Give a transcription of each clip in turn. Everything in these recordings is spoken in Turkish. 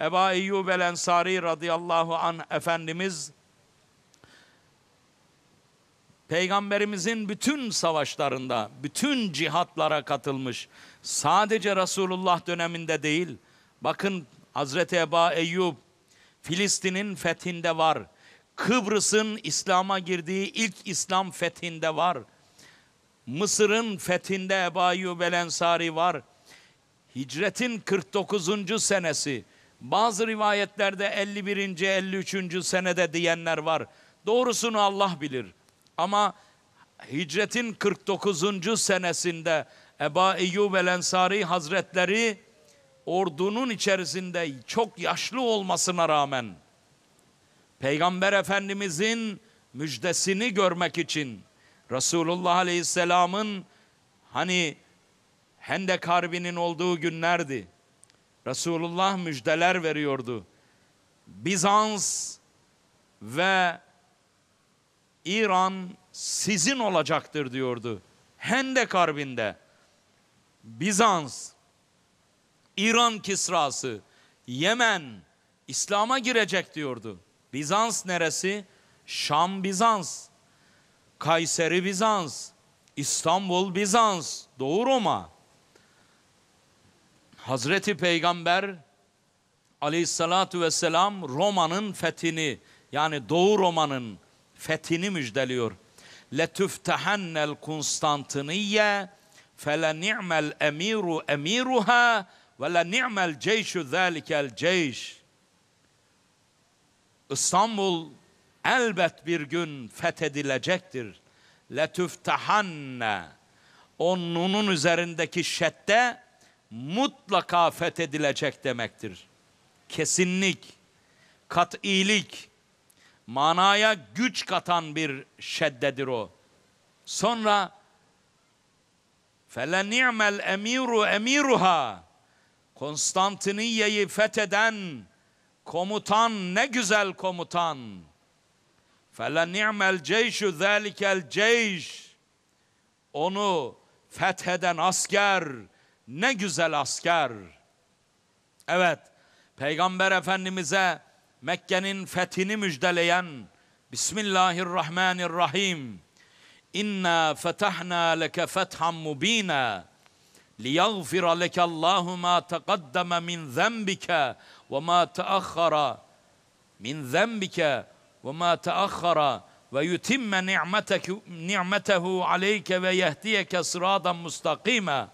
Eba Eyyub el Ensari radıyallahu an Efendimiz Peygamberimizin bütün savaşlarında, bütün cihatlara katılmış. Sadece Resulullah döneminde değil. Bakın Hazreti Eba Eyyub Filistin'in fethinde var. Kıbrıs'ın İslam'a girdiği ilk İslam fethinde var. Mısır'ın fethinde Ebu Eyyub el Ensari var. Hicretin 49. senesi bazı rivayetlerde 51. 53. senede diyenler var. Doğrusunu Allah bilir. Ama hicretin 49. senesinde Eba Eyyub el Ensari Hazretleri ordunun içerisinde çok yaşlı olmasına rağmen Peygamber Efendimizin müjdesini görmek için Resulullah Aleyhisselam'ın hani Hendek Harbi'nin olduğu günlerdi. Resulullah müjdeler veriyordu. Bizans ve İran sizin olacaktır diyordu. Hendek Harbi'nde Bizans, İran Kisrası, Yemen İslam'a girecek diyordu. Bizans neresi? Şam Bizans, Kayseri Bizans, İstanbul Bizans, Doğu Roma. Hazreti Peygamber aleyhissalatu vesselam Roma'nın fethini yani Doğu Roma'nın fethini müjdeliyor. لَتُفْتَحَنَّ الْكُنْسْتَانْتِنِيَّ فَلَنِعْمَ الْاَم۪يرُ اَم۪يرُهَا وَلَنِعْمَ الْجَيْشُ ذَٰلِكَ الْجَيْشِ İstanbul elbet bir gün fethedilecektir. لَتُفْتَحَنَّ O nunun üzerindeki şedde mutlaka fethedilecek demektir. Kesinlik, kat'ilik, manaya güç katan bir şeddedir o. Sonra فَلَنِعْمَ emiru emiruha Konstantiniye'yi fetheden komutan ne güzel komutan. فَلَنِعْمَ الْجَيْشُ ذَٰلِكَ الْجَيْشُ Onu fetheden asker, ne güzel asker. Evet, Peygamber Efendimiz'e Mekke'nin fethini müjdeleyen Bismillahirrahmanirrahim. İnna fetahna leke fethan mubina liyaghfira leke Allahu ma taqaddama min zenbike ve ma taakhara min zenbike ve ma taakhara ve yutimme ni'metehu aleyke ve yehdiyeke sıradan mustakime.''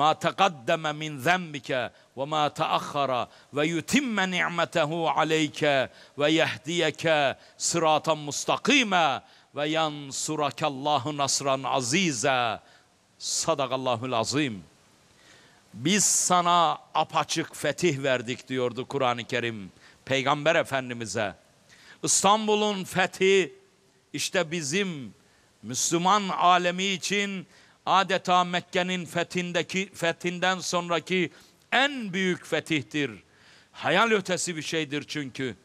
ma taqaddeme min zembike ve ma taahhara ve yutimme ni'metehu aleyke ve yehdiyeke sıratan mustakime ve yansurakallahu nasran azize sadakallahul azim biz sana apaçık fetih verdik diyordu Kur'an-ı Kerim Peygamber Efendimiz'e. İstanbul'un fethi işte bizim Müslüman alemi için adeta Mekke'nin fethindeki fethinden sonraki en büyük fetihtir. Hayal ötesi bir şeydir çünkü.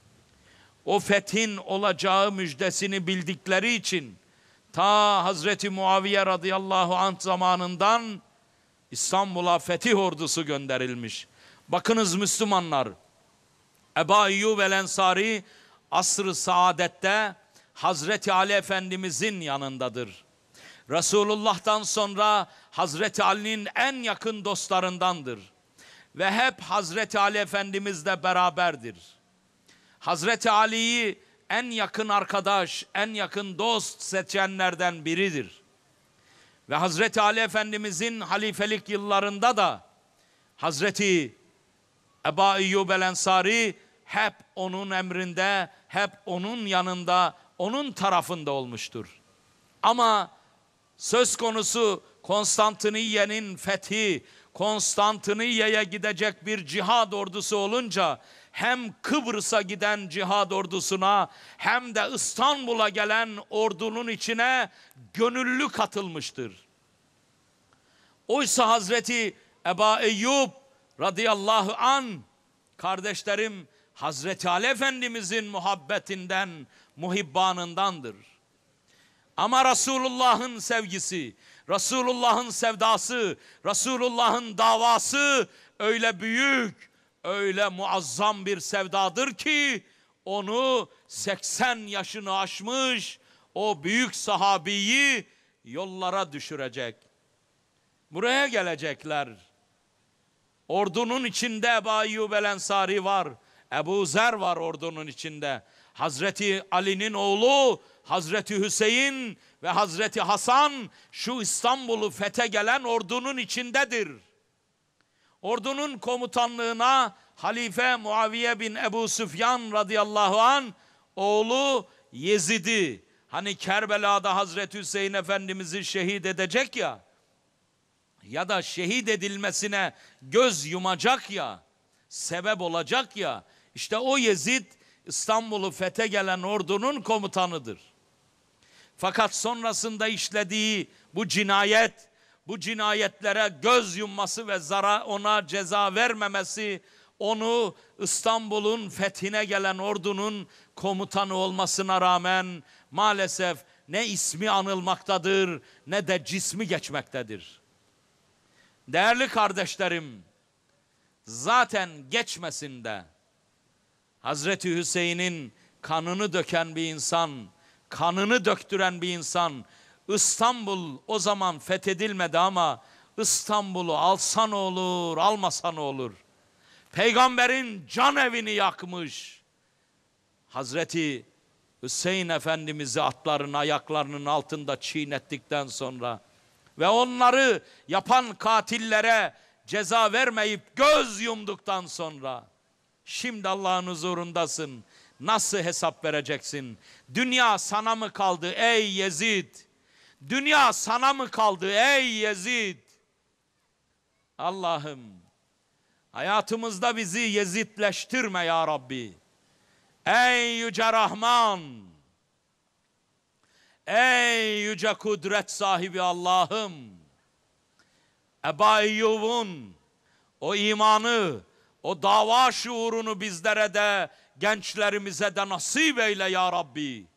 O fethin olacağı müjdesini bildikleri için ta Hazreti Muaviye radıyallahu anh zamanından İstanbul'a fetih ordusu gönderilmiş. Bakınız Müslümanlar, Eba Eyyub el Ensari asr-ı saadette Hazreti Ali Efendimizin yanındadır. Resulullah'tan sonra Hazreti Ali'nin en yakın dostlarındandır. Ve hep Hazreti Ali Efendimizle beraberdir. Hazreti Ali'yi en yakın arkadaş, en yakın dost seçenlerden biridir. Ve Hazreti Ali Efendimizin halifelik yıllarında da Hazreti Eba İyyub el Ensari hep onun emrinde, hep onun yanında, onun tarafında olmuştur. Ama söz konusu Konstantiniyye'nin fethi, Konstantiniyye'ye gidecek bir cihad ordusu olunca hem Kıbrıs'a giden cihad ordusuna hem de İstanbul'a gelen ordunun içine gönüllü katılmıştır. Oysa Hazreti Eba Eyyub radıyallahu an kardeşlerim Hazreti Ali Efendimizin muhabbetinden, muhibbanındandır. Ama Resulullah'ın sevgisi, Resulullah'ın sevdası, Resulullah'ın davası öyle büyük, öyle muazzam bir sevdadır ki onu 80 yaşını aşmış o büyük sahabiyi yollara düşürecek. Buraya gelecekler. Ordunun içinde Ebu Ayyub el Ensari var. Ebu Zer var ordunun içinde. Hazreti Ali'nin oğlu, Hazreti Hüseyin ve Hazreti Hasan şu İstanbul'u fete gelen ordunun içindedir. Ordunun komutanlığına Halife Muaviye bin Ebu Süfyan radıyallahu an oğlu Yezid'i hani Kerbela'da Hazreti Hüseyin Efendimiz'i şehit edecek ya ya da şehit edilmesine göz yumacak ya sebep olacak ya işte o Yezid İstanbul'u fete gelen ordunun komutanıdır. Fakat sonrasında işlediği bu cinayet, bu cinayetlere göz yumması ve zara ona ceza vermemesi onu İstanbul'un fethine gelen ordunun komutanı olmasına rağmen maalesef ne ismi anılmaktadır ne de cismi geçmektedir. Değerli kardeşlerim, zaten geçmesinde Hazreti Hüseyin'in kanını döken bir insan, kanını döktüren bir insan. İstanbul o zaman fethedilmedi ama İstanbul'u alsan olur, almasan olur. Peygamberin can evini yakmış. Hazreti Hüseyin Efendimiz'i atların ayaklarının altında çiğnettikten sonra ve onları yapan katillere ceza vermeyip göz yumduktan sonra Şimdi Allah'ın huzurundasın. Nasıl hesap vereceksin? Dünya sana mı kaldı ey Yezid? Dünya sana mı kaldı ey Yezid? Allah'ım hayatımızda bizi Yezidleştirme ya Rabbi. Ey Yüce Rahman, ey Yüce Kudret sahibi Allah'ım, Eba Eyyub'un o imanı, o dava şuurunu bizlere de gençlerimize de nasip eyle ya Rabbi.